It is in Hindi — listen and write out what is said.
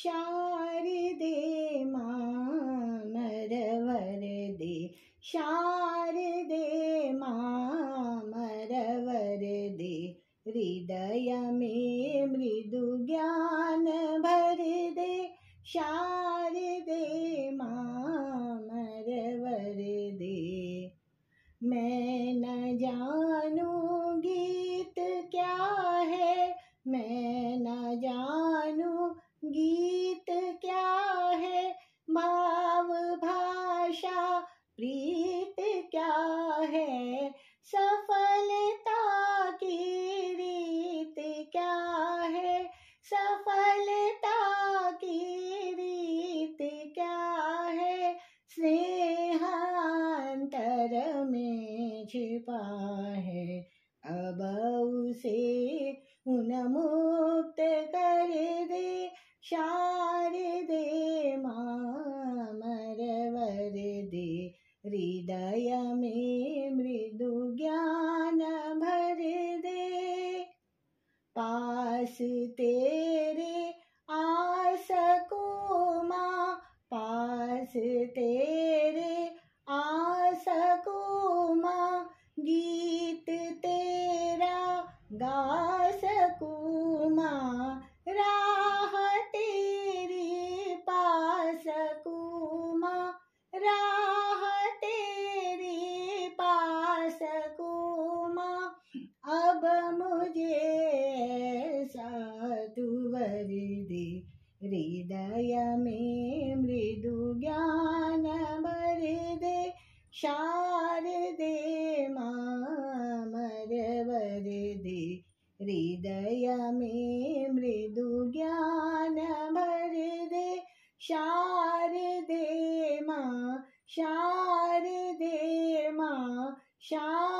शारदे दे शारदे मामरवरदे हृदय में मृदु ज्ञान भर दे शार प्रीत क्या है सफलता की रीत क्या है सफलता की रीत क्या है स्नेहांतर में छिपा है अब उसे उन मुक्त कर दे शाम हृदय में मृदु ज्ञान भर दे पास तेरे आस को माँ पास तेरे आस को माँ गीत तेरा गा हृदय मृदु हृदयमे मृदुज्ञानमरिदे शारदे मृदु ज्ञान मृदुज्ञानमरिदे शारदे मा शारदे मा शार